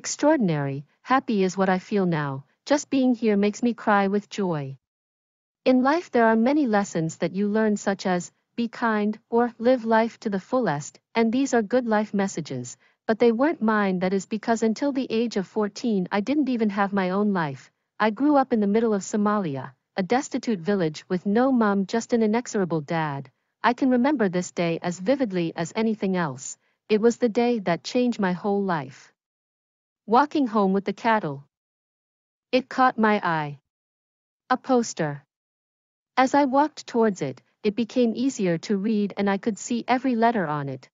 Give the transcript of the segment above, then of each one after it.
Extraordinary, happy is what I feel now, just being here makes me cry with joy. In life, there are many lessons that you learn, such as be kind or live life to the fullest, and these are good life messages, but they weren't mine. That is because until the age of 14, I didn't even have my own life. I grew up in the middle of Somalia, a destitute village with no mum, just an inexorable dad. I can remember this day as vividly as anything else. It was the day that changed my whole life walking home with the cattle. It caught my eye. A poster. As I walked towards it, it became easier to read and I could see every letter on it.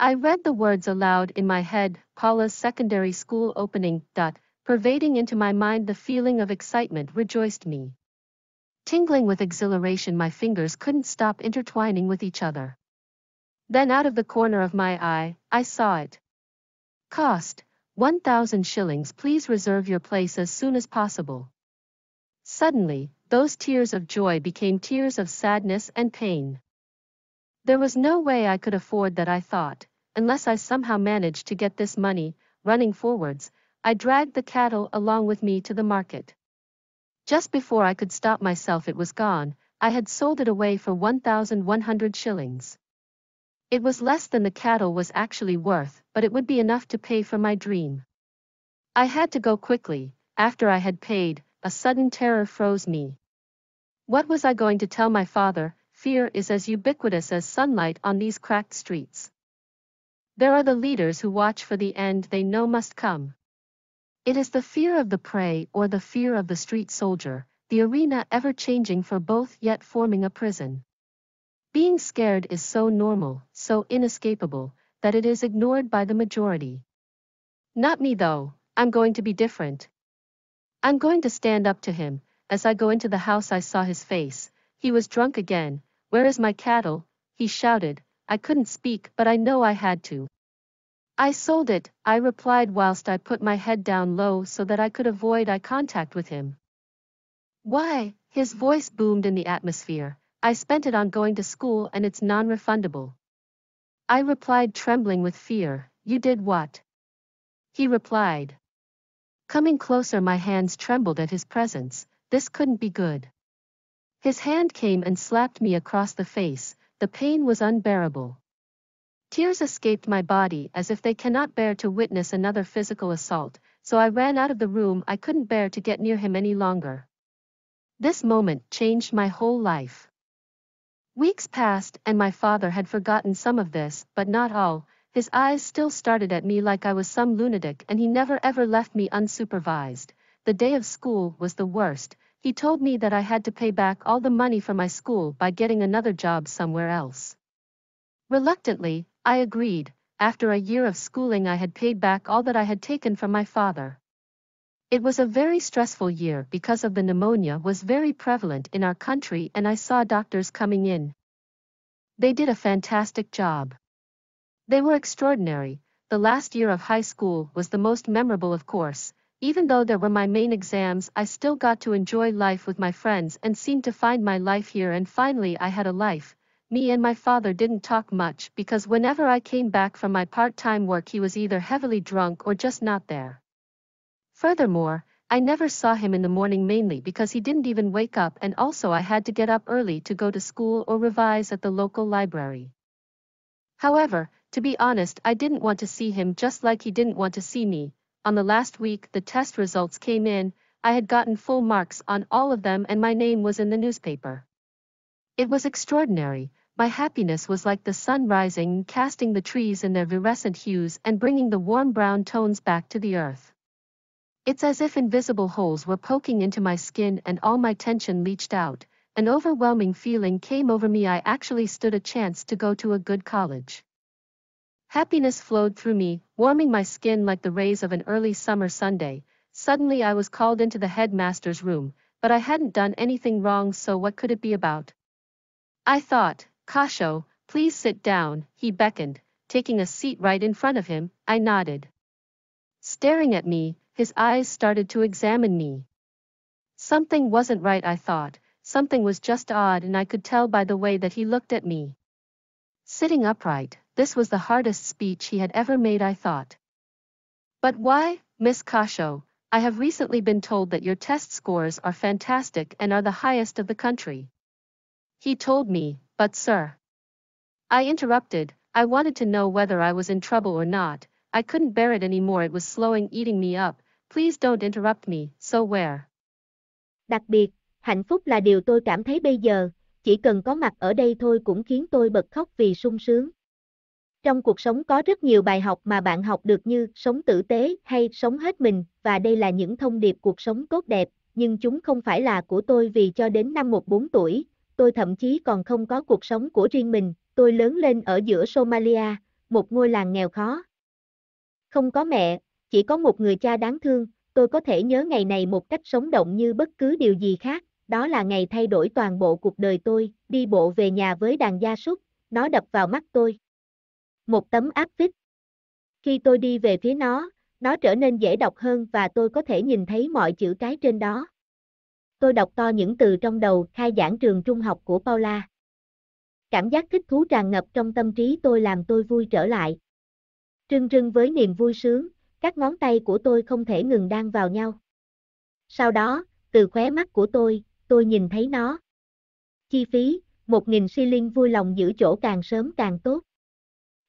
I read the words aloud in my head, Paula's secondary school opening, dot, pervading into my mind the feeling of excitement rejoiced me. Tingling with exhilaration my fingers couldn't stop intertwining with each other. Then out of the corner of my eye, I saw it. Cost. 1,000 shillings please reserve your place as soon as possible. Suddenly, those tears of joy became tears of sadness and pain. There was no way I could afford that I thought, unless I somehow managed to get this money, running forwards, I dragged the cattle along with me to the market. Just before I could stop myself it was gone, I had sold it away for 1,100 shillings. It was less than the cattle was actually worth, but it would be enough to pay for my dream. I had to go quickly. After I had paid, a sudden terror froze me. What was I going to tell my father? Fear is as ubiquitous as sunlight on these cracked streets. There are the leaders who watch for the end they know must come. It is the fear of the prey or the fear of the street soldier, the arena ever changing for both yet forming a prison. Being scared is so normal, so inescapable, that it is ignored by the majority. Not me though, I'm going to be different. I'm going to stand up to him, as I go into the house I saw his face, he was drunk again, where is my cattle, he shouted, I couldn't speak but I know I had to. I sold it, I replied whilst I put my head down low so that I could avoid eye contact with him. Why, his voice boomed in the atmosphere, I spent it on going to school and it's non refundable. I replied, trembling with fear, You did what? He replied. Coming closer, my hands trembled at his presence, this couldn't be good. His hand came and slapped me across the face, the pain was unbearable. Tears escaped my body as if they cannot bear to witness another physical assault, so I ran out of the room I couldn't bear to get near him any longer. This moment changed my whole life. Weeks passed, and my father had forgotten some of this, but not all. His eyes still started at me like I was some lunatic, and he never ever left me unsupervised. The day of school was the worst. He told me that I had to pay back all the money for my school by getting another job somewhere else. Reluctantly, I agreed. After a year of schooling, I had paid back all that I had taken from my father. It was a very stressful year because of the pneumonia was very prevalent in our country and I saw doctors coming in. They did a fantastic job. They were extraordinary. The last year of high school was the most memorable of course. Even though there were my main exams, I still got to enjoy life with my friends and seemed to find my life here and finally I had a life. Me and my father didn't talk much because whenever I came back from my part-time work he was either heavily drunk or just not there. Furthermore, I never saw him in the morning mainly because he didn't even wake up and also I had to get up early to go to school or revise at the local library. However, to be honest, I didn't want to see him just like he didn't want to see me. On the last week, the test results came in, I had gotten full marks on all of them and my name was in the newspaper. It was extraordinary. My happiness was like the sun rising, casting the trees in their virescent hues and bringing the warm brown tones back to the earth. It's as if invisible holes were poking into my skin and all my tension leached out. An overwhelming feeling came over me I actually stood a chance to go to a good college. Happiness flowed through me, warming my skin like the rays of an early summer Sunday. Suddenly I was called into the headmaster's room, but I hadn't done anything wrong so what could it be about? I thought, Kasho, please sit down, he beckoned, taking a seat right in front of him, I nodded. Staring at me, his eyes started to examine me. Something wasn't right, I thought, something was just odd, and I could tell by the way that he looked at me. Sitting upright, this was the hardest speech he had ever made, I thought. But why, Miss Kasho, I have recently been told that your test scores are fantastic and are the highest of the country. He told me, but sir. I interrupted, I wanted to know whether I was in trouble or not, I couldn't bear it anymore, it was slowing eating me up, Please don't interrupt me, so where? Đặc biệt, hạnh phúc là điều tôi cảm thấy bây giờ, chỉ cần có mặt ở đây thôi cũng khiến tôi bật khóc vì sung sướng. Trong cuộc sống có rất nhiều bài học mà bạn học được như sống tử tế hay sống hết mình, và đây là những thông điệp cuộc sống tốt đẹp, nhưng chúng không phải là của tôi vì cho đến năm 14 tuổi, tôi thậm chí còn không có cuộc sống của riêng mình, tôi lớn lên ở giữa Somalia, một ngôi làng nghèo khó. Không có mẹ, chỉ có một người cha đáng thương, tôi có thể nhớ ngày này một cách sống động như bất cứ điều gì khác, đó là ngày thay đổi toàn bộ cuộc đời tôi, đi bộ về nhà với đàn gia súc, nó đập vào mắt tôi. Một tấm áp phích. Khi tôi đi về phía nó, nó trở nên dễ đọc hơn và tôi có thể nhìn thấy mọi chữ cái trên đó. Tôi đọc to những từ trong đầu khai giảng trường trung học của Paula. Cảm giác thích thú tràn ngập trong tâm trí tôi làm tôi vui trở lại. Trưng trưng với niềm vui sướng, các ngón tay của tôi không thể ngừng đan vào nhau. Sau đó, từ khóe mắt của tôi, tôi nhìn thấy nó. Chi phí, một nghìn si liên vui lòng giữ chỗ càng sớm càng tốt.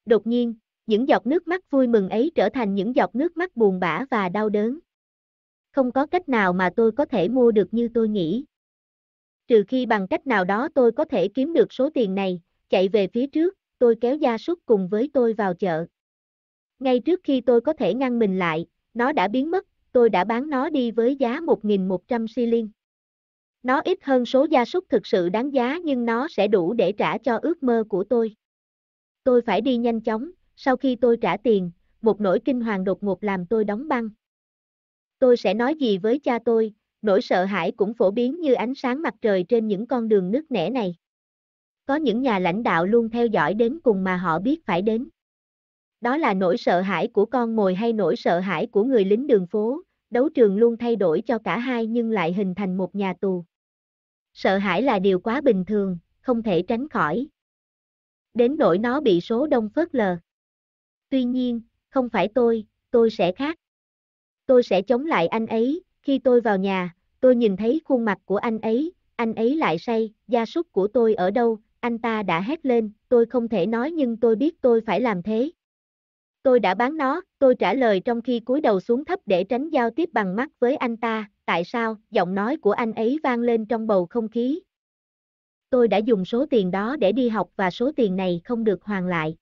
Đột nhiên, những giọt nước mắt vui mừng ấy trở thành những giọt nước mắt buồn bã và đau đớn. Không có cách nào mà tôi có thể mua được như tôi nghĩ. Trừ khi bằng cách nào đó tôi có thể kiếm được số tiền này, chạy về phía trước, tôi kéo gia súc cùng với tôi vào chợ. Ngay trước khi tôi có thể ngăn mình lại, nó đã biến mất, tôi đã bán nó đi với giá 1.100 silin. Nó ít hơn số gia súc thực sự đáng giá nhưng nó sẽ đủ để trả cho ước mơ của tôi. Tôi phải đi nhanh chóng, sau khi tôi trả tiền, một nỗi kinh hoàng đột ngột làm tôi đóng băng. Tôi sẽ nói gì với cha tôi, nỗi sợ hãi cũng phổ biến như ánh sáng mặt trời trên những con đường nước nẻ này. Có những nhà lãnh đạo luôn theo dõi đến cùng mà họ biết phải đến. Đó là nỗi sợ hãi của con mồi hay nỗi sợ hãi của người lính đường phố, đấu trường luôn thay đổi cho cả hai nhưng lại hình thành một nhà tù. Sợ hãi là điều quá bình thường, không thể tránh khỏi. Đến nỗi nó bị số đông phớt lờ. Tuy nhiên, không phải tôi, tôi sẽ khác. Tôi sẽ chống lại anh ấy, khi tôi vào nhà, tôi nhìn thấy khuôn mặt của anh ấy, anh ấy lại say, gia súc của tôi ở đâu, anh ta đã hét lên, tôi không thể nói nhưng tôi biết tôi phải làm thế tôi đã bán nó, tôi trả lời trong khi cúi đầu xuống thấp để tránh giao tiếp bằng mắt với anh ta, tại sao, giọng nói của anh ấy vang lên trong bầu không khí. Tôi đã dùng số tiền đó để đi học và số tiền này không được hoàn lại.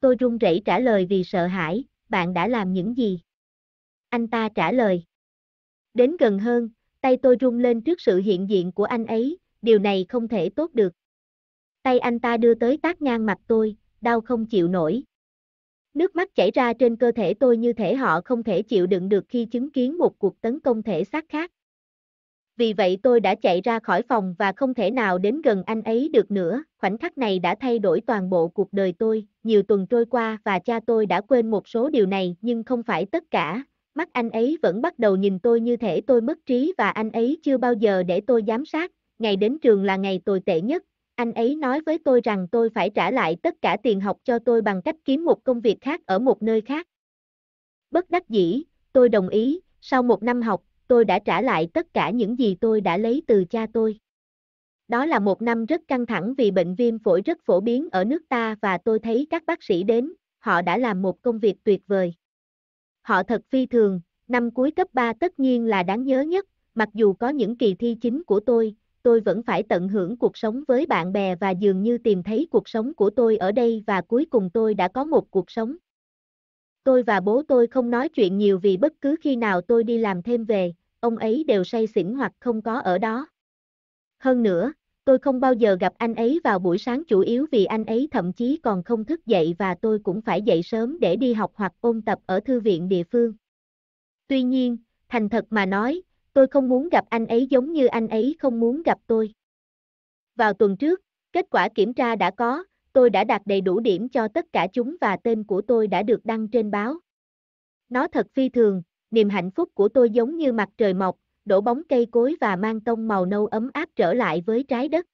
Tôi run rẩy trả lời vì sợ hãi, bạn đã làm những gì? Anh ta trả lời. Đến gần hơn, tay tôi run lên trước sự hiện diện của anh ấy, điều này không thể tốt được. Tay anh ta đưa tới tác ngang mặt tôi, đau không chịu nổi, nước mắt chảy ra trên cơ thể tôi như thể họ không thể chịu đựng được khi chứng kiến một cuộc tấn công thể xác khác. Vì vậy tôi đã chạy ra khỏi phòng và không thể nào đến gần anh ấy được nữa, khoảnh khắc này đã thay đổi toàn bộ cuộc đời tôi, nhiều tuần trôi qua và cha tôi đã quên một số điều này nhưng không phải tất cả, mắt anh ấy vẫn bắt đầu nhìn tôi như thể tôi mất trí và anh ấy chưa bao giờ để tôi giám sát, ngày đến trường là ngày tồi tệ nhất, anh ấy nói với tôi rằng tôi phải trả lại tất cả tiền học cho tôi bằng cách kiếm một công việc khác ở một nơi khác. Bất đắc dĩ, tôi đồng ý, sau một năm học, tôi đã trả lại tất cả những gì tôi đã lấy từ cha tôi. Đó là một năm rất căng thẳng vì bệnh viêm phổi rất phổ biến ở nước ta và tôi thấy các bác sĩ đến, họ đã làm một công việc tuyệt vời. Họ thật phi thường, năm cuối cấp 3 tất nhiên là đáng nhớ nhất, mặc dù có những kỳ thi chính của tôi, tôi vẫn phải tận hưởng cuộc sống với bạn bè và dường như tìm thấy cuộc sống của tôi ở đây và cuối cùng tôi đã có một cuộc sống. Tôi và bố tôi không nói chuyện nhiều vì bất cứ khi nào tôi đi làm thêm về, ông ấy đều say xỉn hoặc không có ở đó. Hơn nữa, tôi không bao giờ gặp anh ấy vào buổi sáng chủ yếu vì anh ấy thậm chí còn không thức dậy và tôi cũng phải dậy sớm để đi học hoặc ôn tập ở thư viện địa phương. Tuy nhiên, thành thật mà nói, tôi không muốn gặp anh ấy giống như anh ấy không muốn gặp tôi. Vào tuần trước, kết quả kiểm tra đã có, tôi đã đạt đầy đủ điểm cho tất cả chúng và tên của tôi đã được đăng trên báo. Nó thật phi thường, niềm hạnh phúc của tôi giống như mặt trời mọc, đổ bóng cây cối và mang tông màu nâu ấm áp trở lại với trái đất.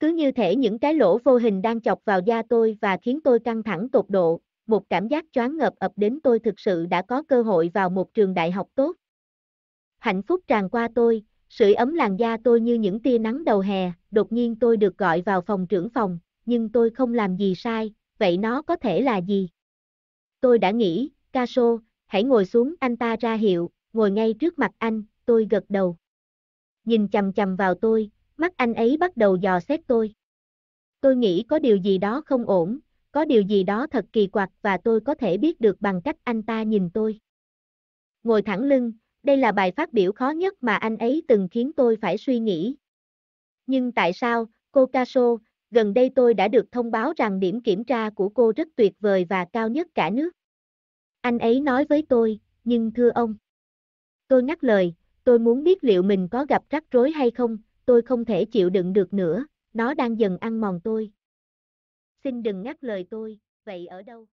Cứ như thể những cái lỗ vô hình đang chọc vào da tôi và khiến tôi căng thẳng tột độ, một cảm giác choáng ngợp ập đến tôi thực sự đã có cơ hội vào một trường đại học tốt hạnh phúc tràn qua tôi, sưởi ấm làn da tôi như những tia nắng đầu hè, đột nhiên tôi được gọi vào phòng trưởng phòng, nhưng tôi không làm gì sai, vậy nó có thể là gì? Tôi đã nghĩ, Caso, hãy ngồi xuống anh ta ra hiệu, ngồi ngay trước mặt anh, tôi gật đầu. Nhìn chầm chầm vào tôi, mắt anh ấy bắt đầu dò xét tôi. Tôi nghĩ có điều gì đó không ổn, có điều gì đó thật kỳ quặc và tôi có thể biết được bằng cách anh ta nhìn tôi. Ngồi thẳng lưng, đây là bài phát biểu khó nhất mà anh ấy từng khiến tôi phải suy nghĩ. Nhưng tại sao, cô Caso, gần đây tôi đã được thông báo rằng điểm kiểm tra của cô rất tuyệt vời và cao nhất cả nước. Anh ấy nói với tôi, nhưng thưa ông. Tôi ngắt lời, tôi muốn biết liệu mình có gặp rắc rối hay không, tôi không thể chịu đựng được nữa, nó đang dần ăn mòn tôi. Xin đừng ngắt lời tôi, vậy ở đâu?